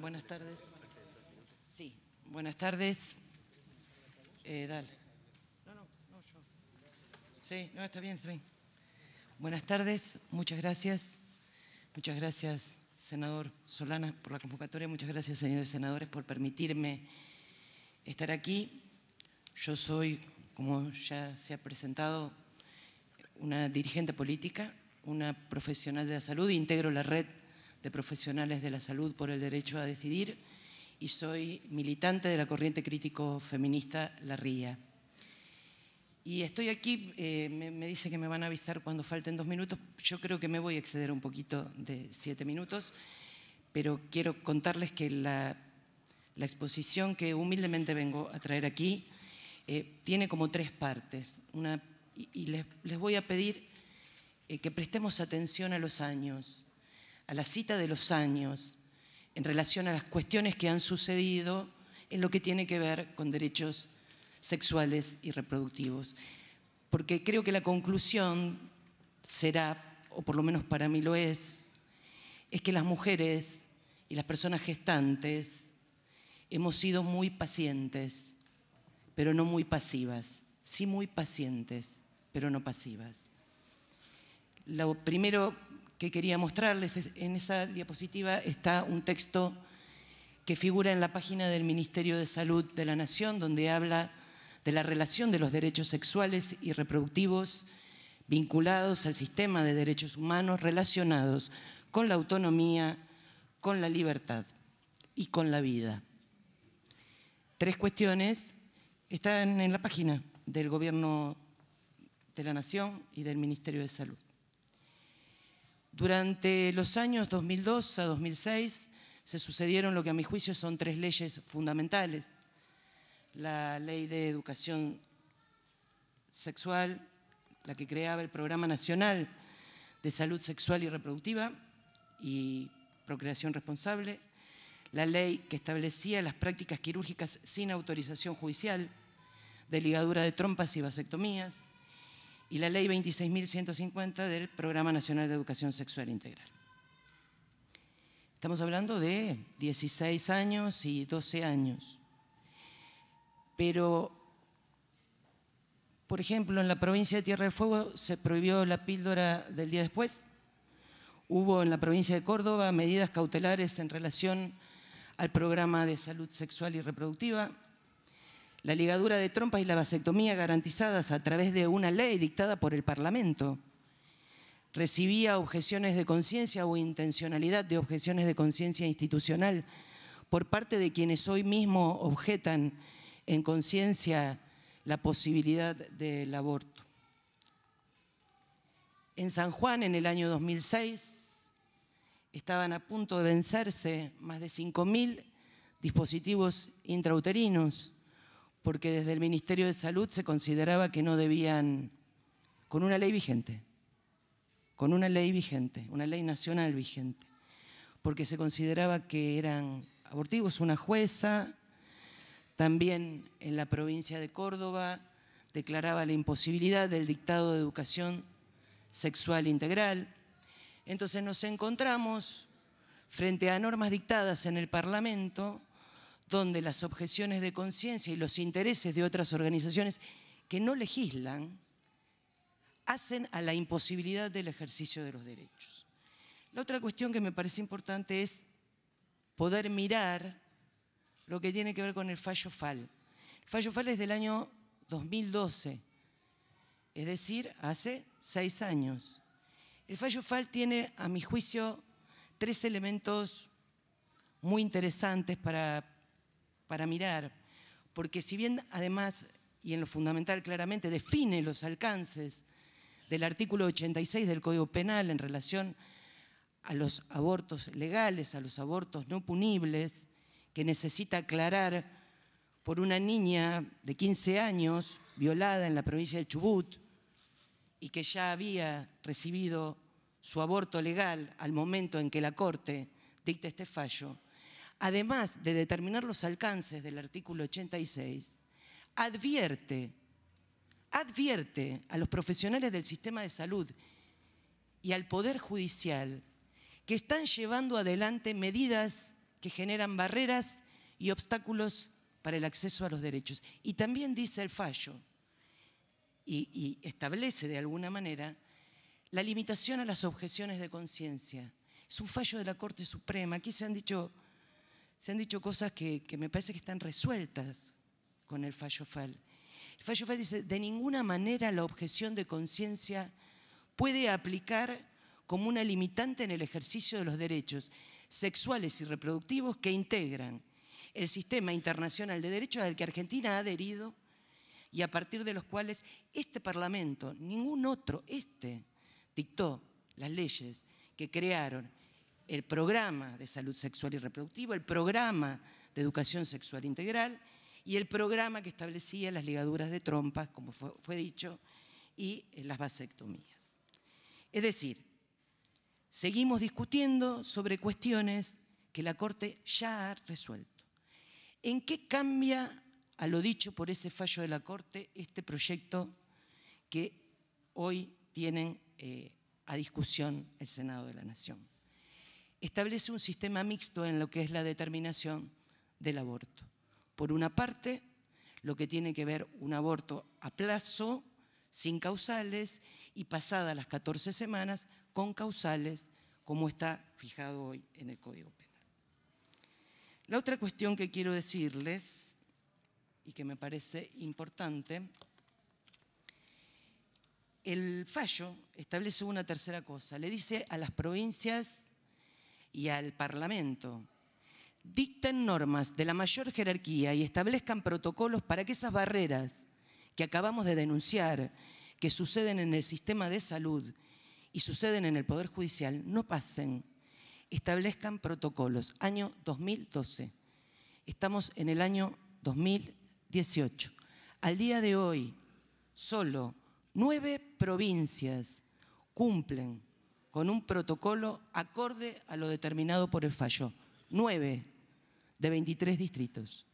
Buenas tardes. Sí, buenas tardes. Eh, dale. No, no, no, yo. Sí, no, está bien, está bien. Buenas tardes, muchas gracias. Muchas gracias, senador Solana, por la convocatoria. Muchas gracias, señores senadores, por permitirme estar aquí. Yo soy, como ya se ha presentado, una dirigente política, una profesional de la salud, integro la red de Profesionales de la Salud por el Derecho a Decidir y soy militante de la corriente crítico feminista La Ría. Y estoy aquí, eh, me, dice que me van a avisar cuando falten dos minutos, yo creo que me voy a exceder un poquito de siete minutos, pero quiero contarles que la, la exposición que humildemente vengo a traer aquí eh, tiene como tres partes. Una, y, les, les, voy a pedir eh, que prestemos atención a los años, a la cita de los años en relación a las cuestiones que han sucedido en lo que tiene que ver con derechos sexuales y reproductivos. Porque creo que la conclusión será, o por lo menos para mí lo es, es que las mujeres y las personas gestantes hemos sido muy pacientes, pero no muy pasivas. Sí muy pacientes, pero no pasivas. Lo primero que quería mostrarles. En esa diapositiva está un texto que figura en la página del Ministerio de Salud de la Nación, donde habla de la relación de los derechos sexuales y reproductivos vinculados al sistema de derechos humanos relacionados con la autonomía, con la libertad y con la vida. Tres cuestiones están en la página del Gobierno de la Nación y del Ministerio de Salud. Durante los años 2002 a 2006 se sucedieron lo que a mi juicio son tres leyes fundamentales. La ley de educación sexual, la que creaba el Programa Nacional de Salud Sexual y Reproductiva y Procreación Responsable, la ley que establecía las prácticas quirúrgicas sin autorización judicial de ligadura de trompas y vasectomías, y la ley 26.150 del Programa Nacional de Educación Sexual Integral. Estamos hablando de 16 años y 12 años. Pero, por ejemplo, en la provincia de Tierra del Fuego se prohibió la píldora del día después. Hubo en la provincia de Córdoba medidas cautelares en relación al programa de salud sexual y reproductiva la ligadura de trompas y la vasectomía garantizadas a través de una ley dictada por el Parlamento. Recibía objeciones de conciencia o intencionalidad de objeciones de conciencia institucional por parte de quienes hoy mismo objetan en conciencia la posibilidad del aborto. En San Juan, en el año 2006, estaban a punto de vencerse más de 5.000 dispositivos intrauterinos porque desde el Ministerio de Salud se consideraba que no debían, con una ley vigente, con una ley vigente, una ley nacional vigente, porque se consideraba que eran abortivos, una jueza, también en la provincia de Córdoba declaraba la imposibilidad del dictado de educación sexual integral. Entonces nos encontramos frente a normas dictadas en el Parlamento donde las objeciones de conciencia y los intereses de otras organizaciones que no legislan hacen a la imposibilidad del ejercicio de los derechos. La otra cuestión que me parece importante es poder mirar lo que tiene que ver con el fallo FAL. El fallo FAL es del año 2012, es decir, hace seis años. El fallo FAL tiene, a mi juicio, tres elementos muy interesantes para para mirar, porque si bien además, y en lo fundamental claramente, define los alcances del artículo 86 del Código Penal en relación a los abortos legales, a los abortos no punibles, que necesita aclarar por una niña de 15 años violada en la provincia de Chubut y que ya había recibido su aborto legal al momento en que la Corte dicta este fallo, además de determinar los alcances del artículo 86, advierte, advierte a los profesionales del sistema de salud y al Poder Judicial que están llevando adelante medidas que generan barreras y obstáculos para el acceso a los derechos. Y también dice el fallo, y, y establece de alguna manera, la limitación a las objeciones de conciencia. Es un fallo de la Corte Suprema. Aquí se han dicho se han dicho cosas que, me parece que están resueltas con el fallo FAL. El fallo FAL dice, de ninguna manera la objeción de conciencia puede aplicar como una limitante en el ejercicio de los derechos sexuales y reproductivos que integran el sistema internacional de derechos al que Argentina ha adherido y a partir de los cuales este Parlamento, ningún otro, este, dictó las leyes que crearon el programa de salud sexual y reproductiva, el programa de educación sexual integral y el programa que establecía las ligaduras de trompas, como fue, dicho, y eh, las vasectomías. Es decir, seguimos discutiendo sobre cuestiones que la Corte ya ha resuelto. ¿En qué cambia, a lo dicho por ese fallo de la Corte, este proyecto que hoy tienen eh, a discusión el Senado de la Nación? establece un sistema mixto en lo que es la determinación del aborto. Por una parte, lo que tiene que ver un aborto a plazo, sin causales, y pasada las 14 semanas, con causales, como está fijado hoy en el Código Penal. La otra cuestión que quiero decirles, y que me parece importante, el fallo establece una tercera cosa. Le dice a las provincias y al Parlamento dicten normas de la mayor jerarquía y establezcan protocolos para que esas barreras que acabamos de denunciar, que suceden en el sistema de salud y suceden en el Poder Judicial, no pasen. Establezcan protocolos. Año 2012. Estamos en el año 2018. Al día de hoy, solo nueve provincias cumplen con un protocolo acorde a lo determinado por el fallo. Nueve de 23 distritos.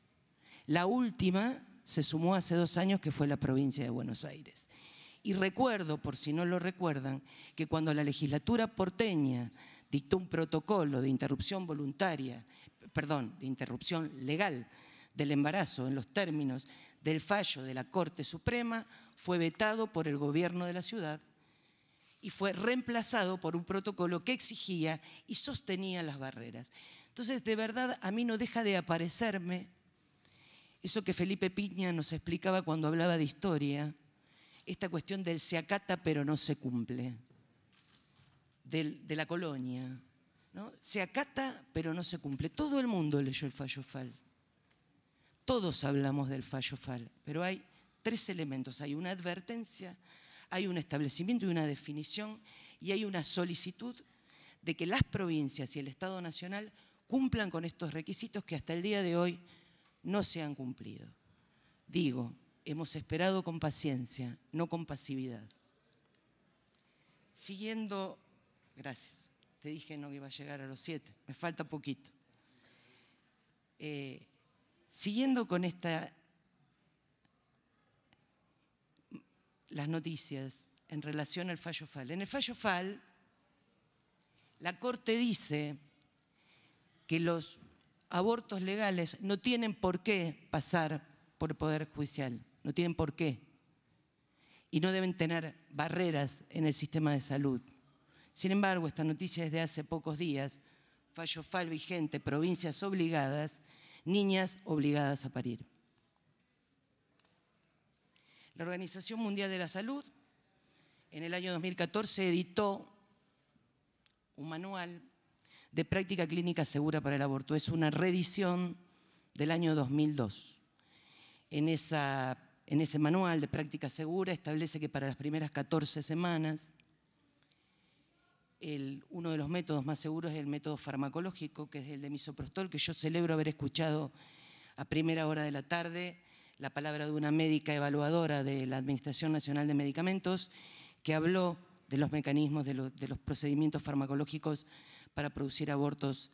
La última se sumó hace dos años que fue la provincia de Buenos Aires. Y recuerdo, por si no lo recuerdan, que cuando la legislatura porteña dictó un protocolo de interrupción voluntaria, perdón, de interrupción legal del embarazo en los términos del fallo de la Corte Suprema, fue vetado por el gobierno de la ciudad y fue reemplazado por un protocolo que exigía y sostenía las barreras. Entonces, de verdad, a mí no deja de aparecerme eso que Felipe Piña nos explicaba cuando hablaba de historia, esta cuestión del se acata pero no se cumple, de la colonia. ¿no? Se acata pero no se cumple. Todo el mundo leyó el fallo FAL. Todos hablamos del fallo FAL, pero hay tres elementos. Hay una advertencia, hay un establecimiento y una definición y hay una solicitud de que las provincias y el Estado Nacional cumplan con estos requisitos que hasta el día de hoy no se han cumplido. Digo, hemos esperado con paciencia, no con pasividad. Siguiendo, gracias, te dije no que iba a llegar a los siete, me falta poquito. Eh, siguiendo con esta las noticias en relación al fallo FAL. En el fallo FAL, la Corte dice que los abortos legales no tienen por qué pasar por el Poder Judicial, no tienen por qué. Y no deben tener barreras en el sistema de salud. Sin embargo, esta noticia es de hace pocos días, fallo FAL vigente, provincias obligadas, niñas obligadas a parir. La Organización Mundial de la Salud en el año 2014 editó un manual de práctica clínica segura para el aborto. Es una reedición del año 2002. En, ese manual de práctica segura establece que para las primeras 14 semanas uno de los métodos más seguros es el método farmacológico, que es el de misoprostol, que yo celebro haber escuchado a primera hora de la tarde la palabra de una médica evaluadora de la Administración Nacional de Medicamentos que habló de los mecanismos, de, los procedimientos farmacológicos para producir abortos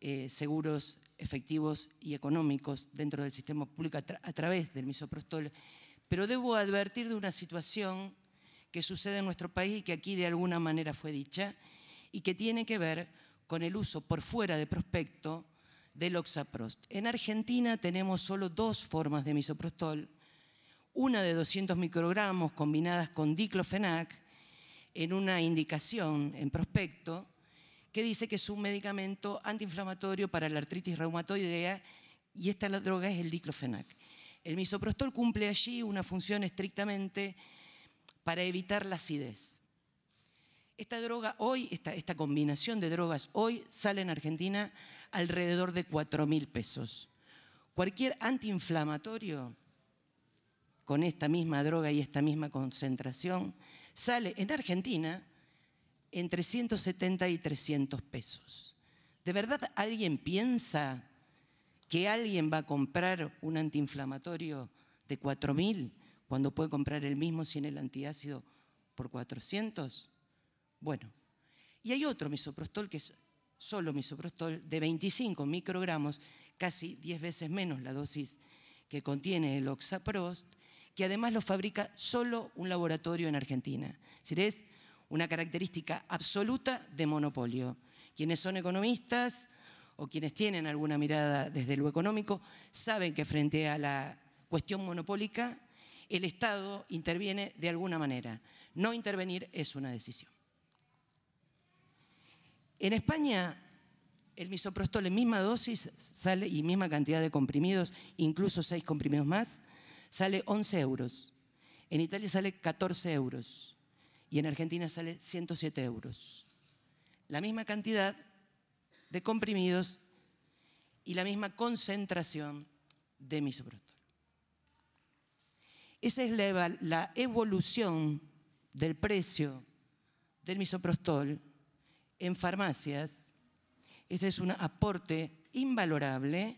eh, seguros, efectivos y económicos dentro del sistema público a través del misoprostol. Pero debo advertir de una situación que sucede en nuestro país y que aquí de alguna manera fue dicha y que tiene que ver con el uso por fuera de prospecto del oxaprost. En Argentina tenemos solo dos formas de misoprostol, una de 200 microgramos combinadas con diclofenac en una indicación en prospecto que dice que es un medicamento antiinflamatorio para la artritis reumatoidea y esta la droga es el diclofenac. El misoprostol cumple allí una función estrictamente para evitar la acidez. Esta droga hoy, esta, combinación de drogas hoy sale en Argentina alrededor de 4.000 pesos. Cualquier antiinflamatorio con esta misma droga y esta misma concentración sale en Argentina entre 170 y 300 pesos. ¿De verdad alguien piensa que alguien va a comprar un antiinflamatorio de 4.000 cuando puede comprar el mismo sin el antiácido por 400? Bueno, y hay otro misoprostol que es solo misoprostol de 25 microgramos, casi 10 veces menos la dosis que contiene el oxaprost, que además lo fabrica solo un laboratorio en Argentina. Es decir, es una característica absoluta de monopolio. Quienes son economistas o quienes tienen alguna mirada desde lo económico saben que frente a la cuestión monopólica el Estado interviene de alguna manera. No intervenir es una decisión. En España, el misoprostol en misma dosis sale y misma cantidad de comprimidos, incluso seis comprimidos más, sale 11 euros. En Italia sale 14 euros y en Argentina sale 107 euros. La misma cantidad de comprimidos y la misma concentración de misoprostol. Esa es la, evolución del precio del misoprostol en farmacias. Este es un aporte invalorable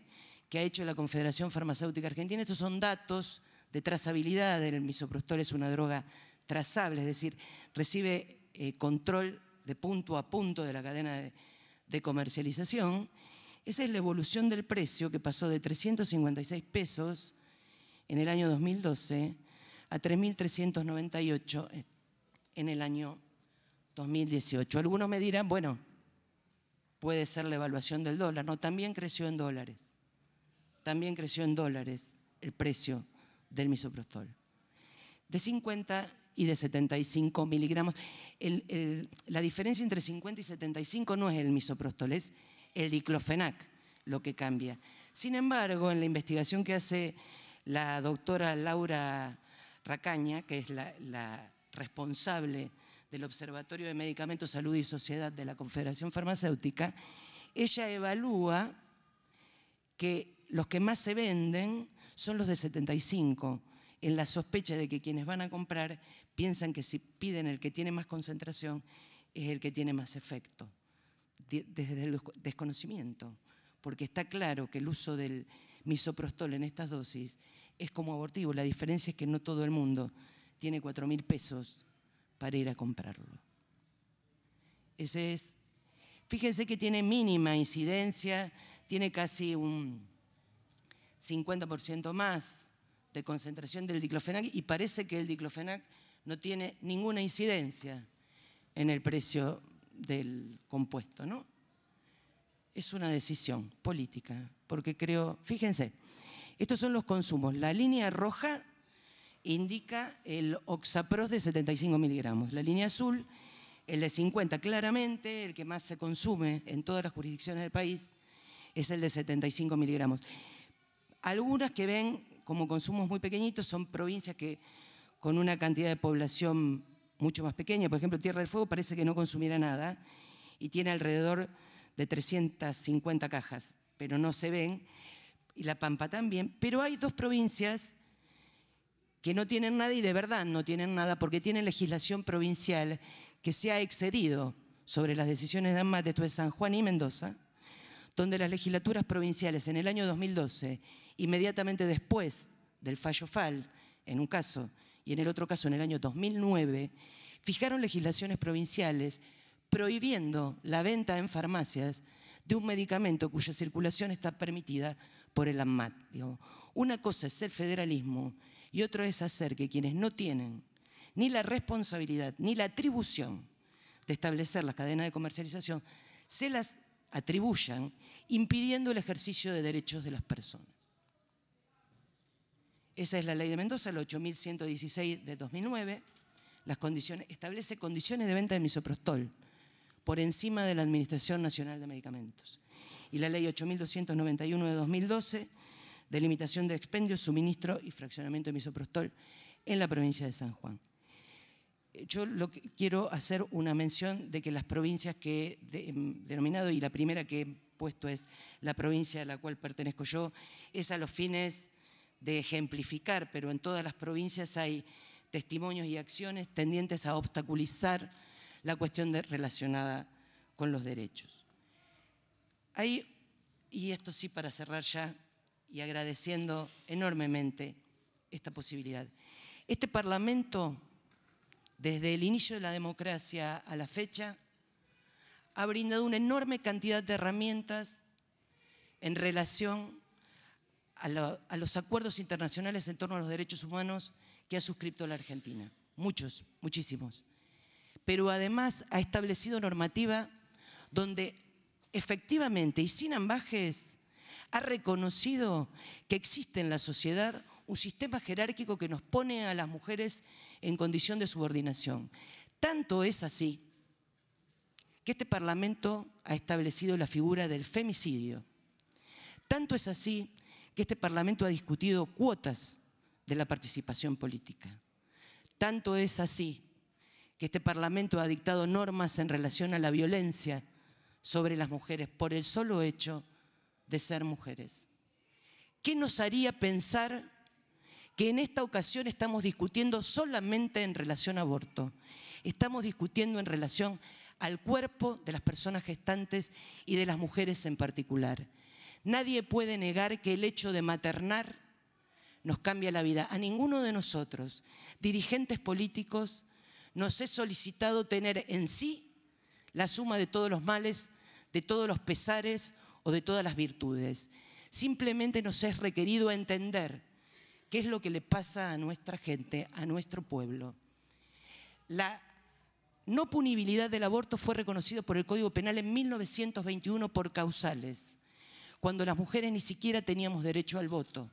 que ha hecho la Confederación Farmacéutica Argentina. Estos son datos de trazabilidad. El misoprostol es una droga trazable, es decir, recibe eh, control de punto a punto de la cadena de, comercialización. Esa es la evolución del precio que pasó de 356 pesos en el año 2012 a 3.398 en el año 2018. Algunos me dirán, bueno, puede ser la evaluación del dólar. No, también creció en dólares. También creció en dólares el precio del misoprostol. De 50 y de 75 miligramos. la diferencia entre 50 y 75 no es el misoprostol, es el diclofenac lo que cambia. Sin embargo, en la investigación que hace la doctora Laura Racaña, que es la, la responsable del Observatorio de Medicamentos, Salud y Sociedad de la Confederación Farmacéutica, ella evalúa que los que más se venden son los de 75, en la sospecha de que quienes van a comprar piensan que si piden el que tiene más concentración es el que tiene más efecto, desde el desconocimiento, porque está claro que el uso del misoprostol en estas dosis es como abortivo, la diferencia es que no todo el mundo tiene 4.000 pesos para ir a comprarlo. Ese es, fíjense que tiene mínima incidencia, tiene casi un 50% más de concentración del diclofenac y parece que el diclofenac no tiene ninguna incidencia en el precio del compuesto, ¿no? Es una decisión política, porque creo, fíjense, estos son los consumos. La línea roja indica el oxapros de 75 miligramos. La línea azul, el de 50, claramente el que más se consume en todas las jurisdicciones del país es el de 75 miligramos. Algunas que ven como consumos muy pequeñitos son provincias que con una cantidad de población mucho más pequeña, por ejemplo Tierra del Fuego parece que no consumiera nada y tiene alrededor de 350 cajas, pero no se ven, y La Pampa también, pero hay dos provincias que no tienen nada y de verdad no tienen nada porque tienen legislación provincial que se ha excedido sobre las decisiones de AMAT, esto es San Juan y Mendoza, donde las legislaturas provinciales en el año 2012, inmediatamente después del fallo FAL, en un caso, y en el otro caso en el año 2009, fijaron legislaciones provinciales prohibiendo la venta en farmacias de un medicamento cuya circulación está permitida por el AMAT. Una cosa es el federalismo y otro es hacer que quienes no tienen ni la responsabilidad ni la atribución de establecer las cadenas de comercialización se las atribuyan impidiendo el ejercicio de derechos de las personas. Esa es la ley de Mendoza, el 8.116 de 2009. Las condiciones, establece condiciones de venta de misoprostol por encima de la Administración Nacional de Medicamentos. Y la ley 8.291 de 2012 de limitación de expendio, suministro y fraccionamiento de misoprostol en la provincia de San Juan. Yo lo que quiero hacer una mención de que las provincias que he em, denominado, y la primera que he puesto es la provincia a la cual pertenezco yo, es a los fines de ejemplificar, pero en todas las provincias hay testimonios y acciones tendientes a obstaculizar la cuestión relacionada con los derechos. Hay, y esto sí para cerrar ya y agradeciendo enormemente esta posibilidad. Este Parlamento, desde el inicio de la democracia a la fecha, ha brindado una enorme cantidad de herramientas en relación a, los acuerdos internacionales en torno a los derechos humanos que ha suscrito la Argentina. Muchos, muchísimos. Pero además ha establecido normativa donde efectivamente y sin ambajes ha reconocido que existe en la sociedad un sistema jerárquico que nos pone a las mujeres en condición de subordinación. Tanto es así que este Parlamento ha establecido la figura del femicidio. Tanto es así que este Parlamento ha discutido cuotas de la participación política. Tanto es así que este Parlamento ha dictado normas en relación a la violencia sobre las mujeres por el solo hecho de ser mujeres. ¿Qué nos haría pensar que en esta ocasión estamos discutiendo solamente en relación a aborto? Estamos discutiendo en relación al cuerpo de las personas gestantes y de las mujeres en particular. Nadie puede negar que el hecho de maternar nos cambia la vida. A ninguno de nosotros, dirigentes políticos, nos es solicitado tener en sí la suma de todos los males, de todos los pesares o de todas las virtudes. Simplemente nos es requerido entender qué es lo que le pasa a nuestra gente, a nuestro pueblo. La no punibilidad del aborto fue reconocido por el Código Penal en 1921 por causales, cuando las mujeres ni siquiera teníamos derecho al voto.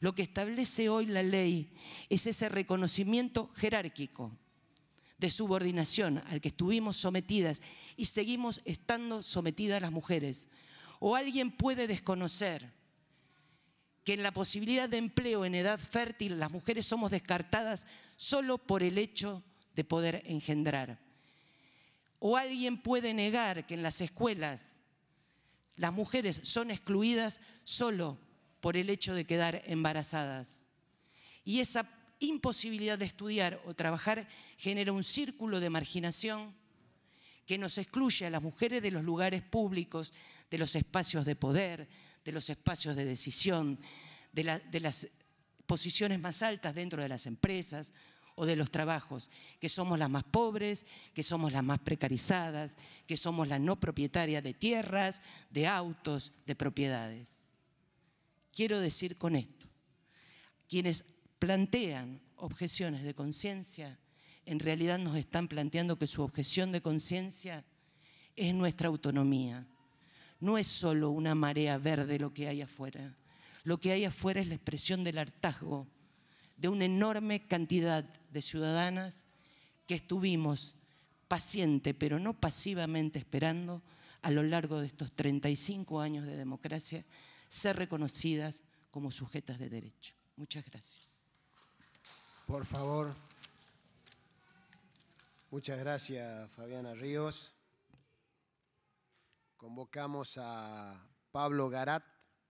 Lo que establece hoy la ley es ese reconocimiento jerárquico de subordinación al que estuvimos sometidas y seguimos estando sometidas las mujeres. O alguien puede desconocer que en la posibilidad de empleo en edad fértil las mujeres somos descartadas solo por el hecho de poder engendrar. O alguien puede negar que en las escuelas las mujeres son excluidas solo por el hecho de quedar embarazadas. Y esa imposibilidad de estudiar o trabajar genera un círculo de marginación que nos excluye a las mujeres de los lugares públicos, de los espacios de poder, de los espacios de decisión, de, las posiciones más altas dentro de las empresas o de los trabajos, que somos las más pobres, que somos las más precarizadas, que somos las no propietarias de tierras, de autos, de propiedades. Quiero decir con esto, quienes plantean objeciones de conciencia, en realidad nos están planteando que su objeción de conciencia es nuestra autonomía. No es solo una marea verde lo que hay afuera. Lo que hay afuera es la expresión del hartazgo de una enorme cantidad de ciudadanas que estuvimos paciente, pero no pasivamente esperando a lo largo de estos 35 años de democracia ser reconocidas como sujetas de derecho. Muchas gracias. Por favor. Muchas gracias, Fabiana Ríos. Convocamos a Pablo Garat.